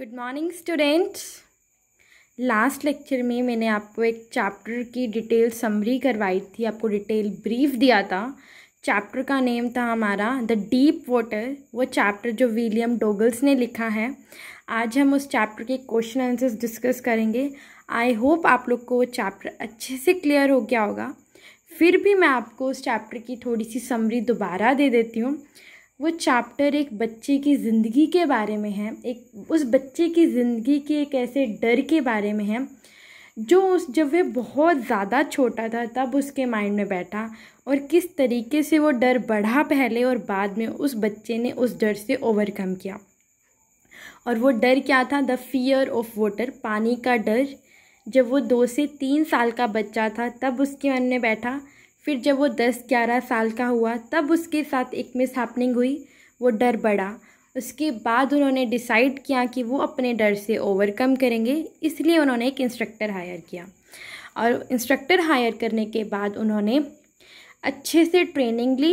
good morning students last lecture में मैंने आपको एक चैप्टर की डिटेल समरी करवाई थी आपको डिटेल ब्रीफ दिया था चैप्टर का नेम था हमारा द डीप वाटर वो चैप्टर जो विलियम डोगल्स ने लिखा है आज हम उस चैप्टर के क्वेश्चन आंसर्स डिस्कस करेंगे आई होप आप लोग को वो चैप्टर अच्छे से क्लियर हो गया होगा फिर भी मैं आपको उस चैप्टर की थोड़ी सी समरी दोबारा दे देती हूँ वो चैप्टर एक बच्चे की ज़िंदगी के बारे में है एक उस बच्चे की ज़िंदगी के एक ऐसे डर के बारे में है जो उस जब वह बहुत ज़्यादा छोटा था तब उसके माइंड में बैठा और किस तरीके से वो डर बढ़ा पहले और बाद में उस बच्चे ने उस डर से ओवरकम किया और वो डर क्या था द फियर ऑफ वाटर पानी का डर जब वो दो से तीन साल का बच्चा था तब उसके मन में बैठा फिर जब वो दस ग्यारह साल का हुआ तब उसके साथ एक हैपनिंग हुई वो डर बढ़ा उसके बाद उन्होंने डिसाइड किया कि वो अपने डर से ओवरकम करेंगे इसलिए उन्होंने एक इंस्ट्रक्टर हायर किया और इंस्ट्रक्टर हायर करने के बाद उन्होंने अच्छे से ट्रेनिंग ली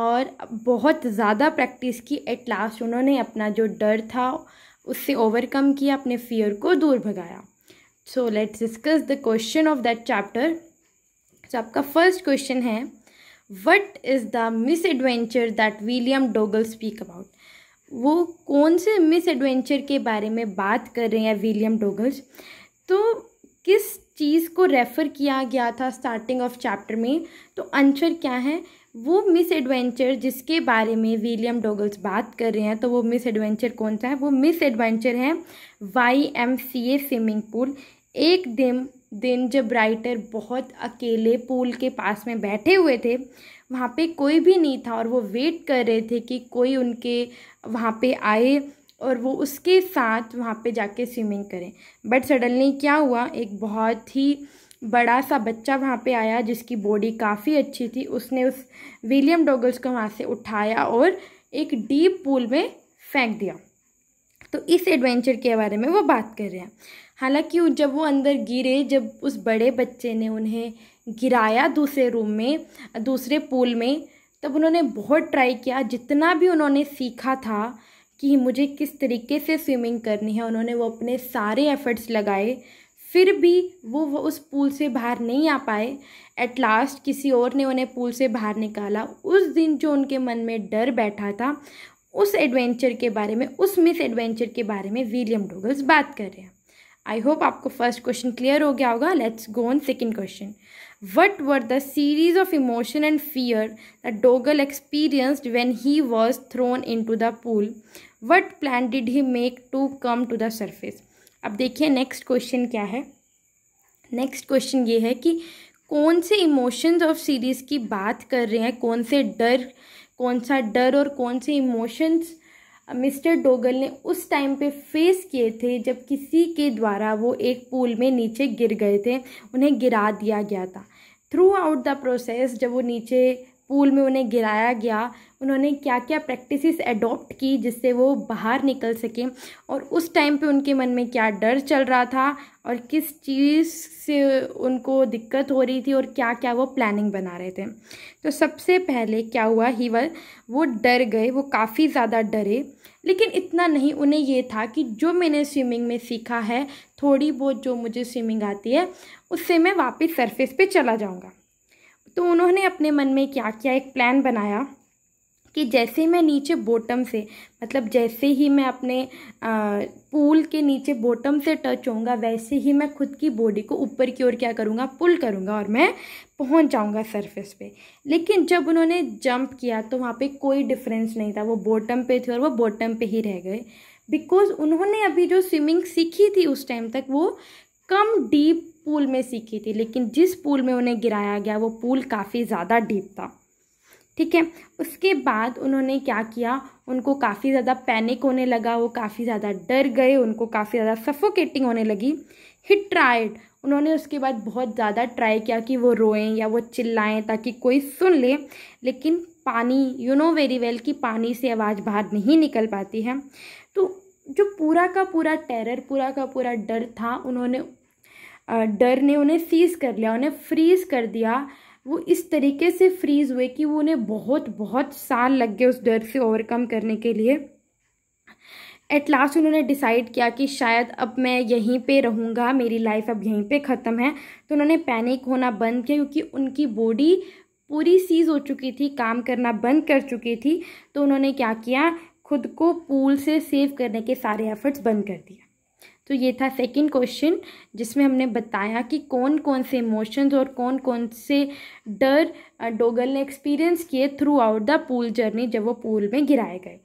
और बहुत ज़्यादा प्रैक्टिस की एट लास्ट उन्होंने अपना जो डर था उससे ओवरकम किया अपने फियर को दूर भगाया so let's discuss the question of that chapter तो आपका फर्स्ट क्वेश्चन है what is the misadventure that William Douglas speak about वो कौन से मिस एडवेंचर के बारे में बात कर रहे हैं विलियम डोगल्स तो किस चीज़ को रेफ़र किया गया था स्टार्टिंग ऑफ चैप्टर में तो आंसर क्या है वो मिस एडवेंचर जिसके बारे में विलियम डोगल्स बात कर रहे हैं तो वो मिस एडवेंचर कौन सा है वो मिस एडवेंचर है Y M C A swimming pool एक दिन दिन जब राइटर बहुत अकेले पूल के पास में बैठे हुए थे वहाँ पे कोई भी नहीं था और वो वेट कर रहे थे कि कोई उनके वहाँ पे आए और वो उसके साथ वहाँ पे जाके स्विमिंग करें बट सडनली क्या हुआ एक बहुत ही बड़ा सा बच्चा वहाँ पे आया जिसकी बॉडी काफ़ी अच्छी थी उसने उस विलियम डोगल्स को वहाँ से उठाया और एक डीप पूल में फेंक दिया तो इस एडवेंचर के बारे में वो बात कर रहे हैं हालांकि जब वो अंदर गिरे जब उस बड़े बच्चे ने उन्हें गिराया दूसरे रूम में दूसरे पूल में तब उन्होंने बहुत ट्राई किया जितना भी उन्होंने सीखा था कि मुझे किस तरीके से स्विमिंग करनी है उन्होंने वो अपने सारे एफ़र्ट्स लगाए फिर भी वो, वो उस पूल से बाहर नहीं आ पाए एट लास्ट किसी और ने उन्हें पूल से बाहर निकाला उस दिन जो उनके मन में डर बैठा था उस एडवेंचर के बारे में उस मिस एडवेंचर के बारे में विलियम डोगल्स बात कर रहे हैं आई होप आपको फर्स्ट क्वेश्चन क्लियर हो गया होगा let's go on second question what were the series of emotion and fear the Douglas experienced when he was thrown into the pool what plan did he make to come to the surface अब देखिए next question क्या है next question ये है कि कौन से emotions of series की बात कर रहे हैं कौन से डर कौन सा डर और कौन से इमोशंस मिस्टर डोगल ने उस टाइम पे फेस किए थे जब किसी के द्वारा वो एक पूल में नीचे गिर गए थे उन्हें गिरा दिया गया था थ्रू आउट द प्रोसेस जब वो नीचे पूल में उन्हें गिराया गया उन्होंने क्या क्या प्रैक्टिसेस एडॉप्ट की जिससे वो बाहर निकल सकें और उस टाइम पे उनके मन में क्या डर चल रहा था और किस चीज़ से उनको दिक्कत हो रही थी और क्या क्या वो प्लानिंग बना रहे थे तो सबसे पहले क्या हुआ ही वह वो डर गए वो काफ़ी ज़्यादा डरे लेकिन इतना नहीं उन्हें ये था कि जो मैंने स्विमिंग में सीखा है थोड़ी बहुत जो मुझे स्विमिंग आती है उससे मैं वापस सरफेस पर चला जाऊँगा तो उन्होंने अपने मन में क्या किया एक प्लान बनाया कि जैसे मैं नीचे बॉटम से मतलब जैसे ही मैं अपने आ, पूल के नीचे बॉटम से टच होऊंगा वैसे ही मैं खुद की बॉडी को ऊपर की ओर क्या करूँगा पुल करूँगा और मैं पहुंच जाऊँगा सरफेस पे लेकिन जब उन्होंने जंप किया तो वहाँ पे कोई डिफरेंस नहीं था वो बॉटम पे थे और वो बॉटम पे ही रह गए बिकॉज उन्होंने अभी जो स्विमिंग सीखी थी उस टाइम तक वो कम डीप पूल में सीखी थी लेकिन जिस पूल में उन्हें गिराया गया वो पूल काफ़ी ज़्यादा डीप था ठीक है उसके बाद उन्होंने क्या किया उनको काफ़ी ज़्यादा पैनिक होने लगा वो काफ़ी ज़्यादा डर गए उनको काफ़ी ज़्यादा सफोकेटिंग होने लगी ही ट्राइड उन्होंने उसके बाद बहुत ज़्यादा ट्राई किया कि वो रोएं या वो चिल्लाएं ताकि कोई सुन ले लेकिन पानी यू नो वेरी वेल कि पानी से आवाज़ बाहर नहीं निकल पाती है तो जो पूरा का पूरा टेरर पूरा का पूरा डर था उन्होंने डर ने उन्हें सीज कर लिया उन्हें फ्रीज कर दिया वो इस तरीके से फ्रीज हुए कि वो उन्हें बहुत बहुत साल लग गए उस डर से ओवरकम करने के लिए एट लास्ट उन्होंने डिसाइड किया कि शायद अब मैं यहीं पे रहूँगा मेरी लाइफ अब यहीं पे ख़त्म है तो उन्होंने पैनिक होना बंद किया क्योंकि उनकी बॉडी पूरी सीज हो चुकी थी काम करना बंद कर चुकी थी तो उन्होंने क्या किया खुद को पूल से सेव करने के सारे एफर्ट्स बंद कर दिया तो ये था सेकंड क्वेश्चन जिसमें हमने बताया कि कौन कौन से इमोशंस और कौन कौन से डर डोगल ने एक्सपीरियंस किए throughout the pool journey जब वो पूल में गिराए गए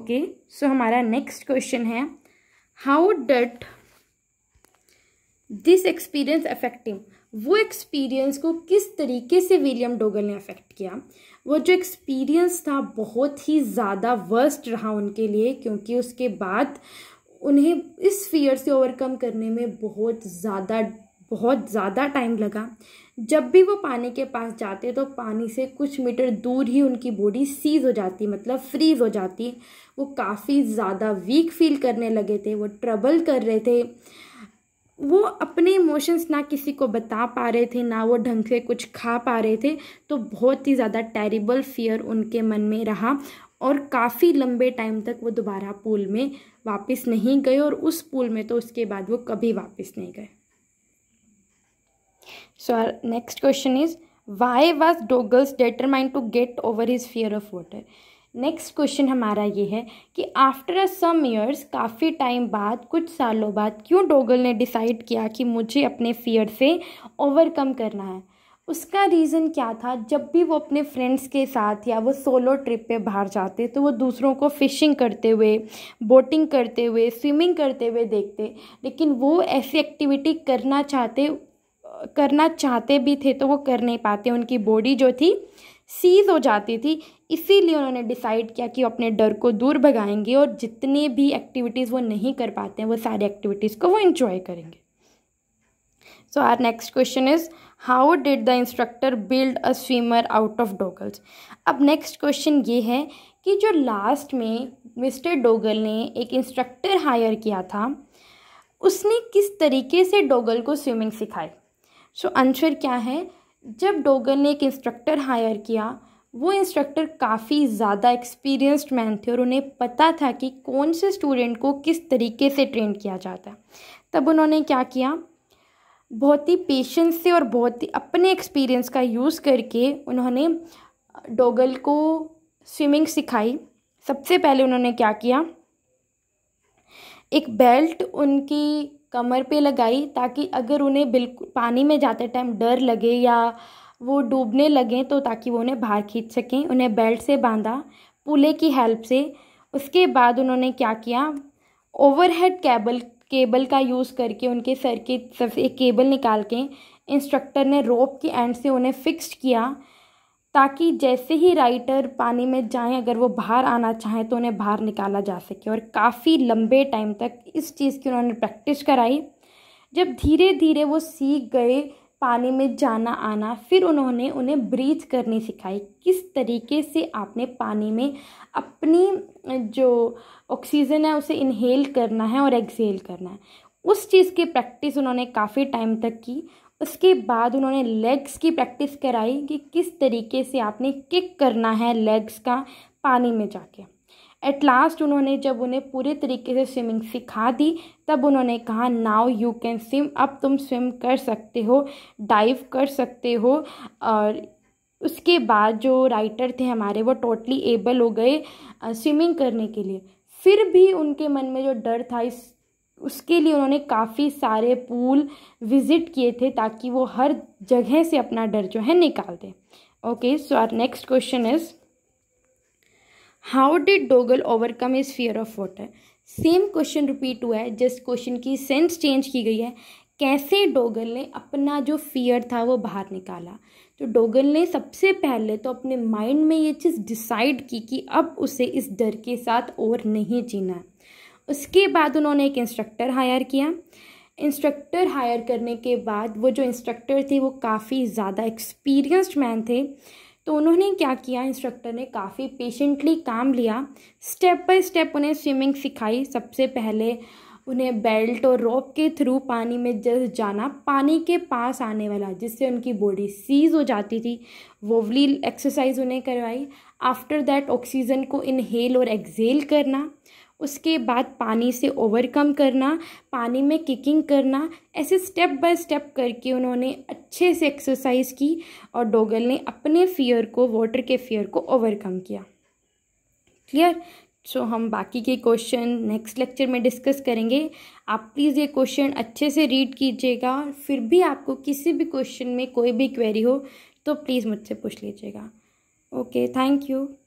ओके सो हमारा नेक्स्ट क्वेश्चन है how did this experience affective वो एक्सपीरियंस को किस तरीके से विलियम डोगल ने अफेक्ट किया वो जो एक्सपीरियंस था बहुत ही ज़्यादा वर्स्ट रहा उनके लिए क्योंकि उसके बाद उन्हें इस फियर से ओवरकम करने में बहुत ज़्यादा बहुत ज़्यादा टाइम लगा जब भी वो पानी के पास जाते तो पानी से कुछ मीटर दूर ही उनकी बॉडी सीज हो जाती मतलब फ्रीज हो जाती वो काफ़ी ज़्यादा वीक फील करने लगे थे वो ट्रबल कर रहे थे वो अपने इमोशंस ना किसी को बता पा रहे थे ना वो ढंग से कुछ खा पा रहे थे तो बहुत ही ज़्यादा टेरिबल फियर उनके मन में रहा और काफ़ी लंबे टाइम तक वो दोबारा पूल में वापस नहीं गए और उस पूल में तो उसके बाद वो कभी वापस नहीं गए so our next question is why was Douglas determined to get over his fear of water next question हमारा ये है कि आफ्टर अ सम ईयर्स काफ़ी टाइम बाद कुछ सालों बाद क्यों डोगल ने डिसाइड किया कि मुझे अपने फियर से ओवरकम करना है उसका रीज़न क्या था जब भी वो अपने फ्रेंड्स के साथ या वो सोलो ट्रिप पे बाहर जाते तो वो दूसरों को फ़िशिंग करते हुए बोटिंग करते हुए स्विमिंग करते हुए देखते लेकिन वो ऐसी एक्टिविटी करना चाहते करना चाहते भी थे तो वो कर नहीं पाते उनकी बॉडी जो थी सीज हो जाती थी इसीलिए उन्होंने डिसाइड किया कि वो अपने डर को दूर भगाएंगे और जितने भी एक्टिविटीज़ वो नहीं कर पाते हैं वो सारी एक्टिविटीज़ को वो इन्जॉय करेंगे so our next question is how did the instructor build a swimmer out of Douglas अब नेक्स्ट क्वेश्चन ये है कि जो लास्ट में मिस्टर डोगल ने एक इंस्ट्रक्टर हायर किया था उसने किस तरीके से डोगल को स्विमिंग सिखाई सो आंसर क्या है जब डोगल ने एक इंस्ट्रक्टर हायर किया वो इंस्ट्रक्टर काफ़ी ज़्यादा एक्सपीरियंस्ड मैन थे और उन्हें पता था कि कौन से स्टूडेंट को किस तरीके से ट्रेन किया जाता है तब उन्होंने क्या किया बहुत ही पेशेंस से और बहुत ही अपने एक्सपीरियंस का यूज़ करके उन्होंने डोगल को स्विमिंग सिखाई सबसे पहले उन्होंने क्या किया एक बेल्ट उनकी कमर पे लगाई ताकि अगर उन्हें बिल्कुल पानी में जाते टाइम डर लगे या वो डूबने लगें तो ताकि वो उन्हें बाहर खींच सकें उन्हें बेल्ट से बांधा पुले की हेल्प से उसके बाद उन्होंने क्या किया ओवरहेड केबल केबल का यूज़ करके उनके सर के सबसे एक केबल निकाल के इंस्ट्रक्टर ने रोप के एंड से उन्हें फिक्स्ड किया ताकि जैसे ही राइटर पानी में जाएं अगर वो बाहर आना चाहें तो उन्हें बाहर निकाला जा सके और काफ़ी लंबे टाइम तक इस चीज़ की उन्होंने प्रैक्टिस कराई जब धीरे धीरे वो सीख गए पानी में जाना आना फिर उन्होंने उन्हें ब्रीथ करनी सिखाई किस तरीके से आपने पानी में अपनी जो ऑक्सीजन है उसे इनहेल करना है और एक्सहेल करना है उस चीज़ की प्रैक्टिस उन्होंने काफ़ी टाइम तक की उसके बाद उन्होंने लेग्स की प्रैक्टिस कराई कि किस तरीके से आपने किक करना है लेग्स का पानी में जाके एट लास्ट उन्होंने जब उन्हें पूरे तरीके से स्विमिंग सिखा दी तब उन्होंने कहा नाउ यू कैन स्विम अब तुम स्विम कर सकते हो डाइव कर सकते हो और उसके बाद जो राइटर थे हमारे वो टोटली एबल हो गए स्विमिंग करने के लिए फिर भी उनके मन में जो डर था इस उसके लिए उन्होंने काफ़ी सारे पूल विज़िट किए थे ताकि वो हर जगह से अपना डर जो है निकाल दें okay so our next question is how did Douglas overcome his fear of water same question repeat हुआ है जिस क्वेश्चन की सेंस चेंज की गई है कैसे डोगल ने अपना जो फियर था वो बाहर निकाला तो डोगल ने सबसे पहले तो अपने माइंड में ये चीज़ डिसाइड की कि अब उसे इस डर के साथ और नहीं जीना उसके बाद उन्होंने एक इंस्ट्रक्टर हायर किया इंस्ट्रक्टर हायर करने के बाद वो जो इंस्ट्रक्टर थे वो काफ़ी ज़्यादा एक्सपीरियंस्ड मैन थे तो उन्होंने क्या किया इंस्ट्रक्टर ने काफ़ी पेशेंटली काम लिया स्टेप बाय स्टेप उन्हें स्विमिंग सिखाई सबसे पहले उन्हें बेल्ट और रोप के थ्रू पानी में जस जाना पानी के पास आने वाला जिससे उनकी बॉडी सीज हो जाती थी वोवली एक्सरसाइज उन्हें करवाई आफ्टर दैट ऑक्सीजन को इनहेल और एक्सेल करना उसके बाद पानी से ओवरकम करना पानी में किकिंग करना ऐसे स्टेप बाय स्टेप करके उन्होंने अच्छे से एक्सरसाइज की और डोगल ने अपने फियर को वाटर के फियर को ओवरकम किया क्लियर सो so, हम बाकी के क्वेश्चन नेक्स्ट लेक्चर में डिस्कस करेंगे आप प्लीज़ ये क्वेश्चन अच्छे से रीड कीजिएगा फिर भी आपको किसी भी क्वेश्चन में कोई भी क्वेरी हो तो प्लीज़ मुझसे पूछ लीजिएगा ओके थैंक यू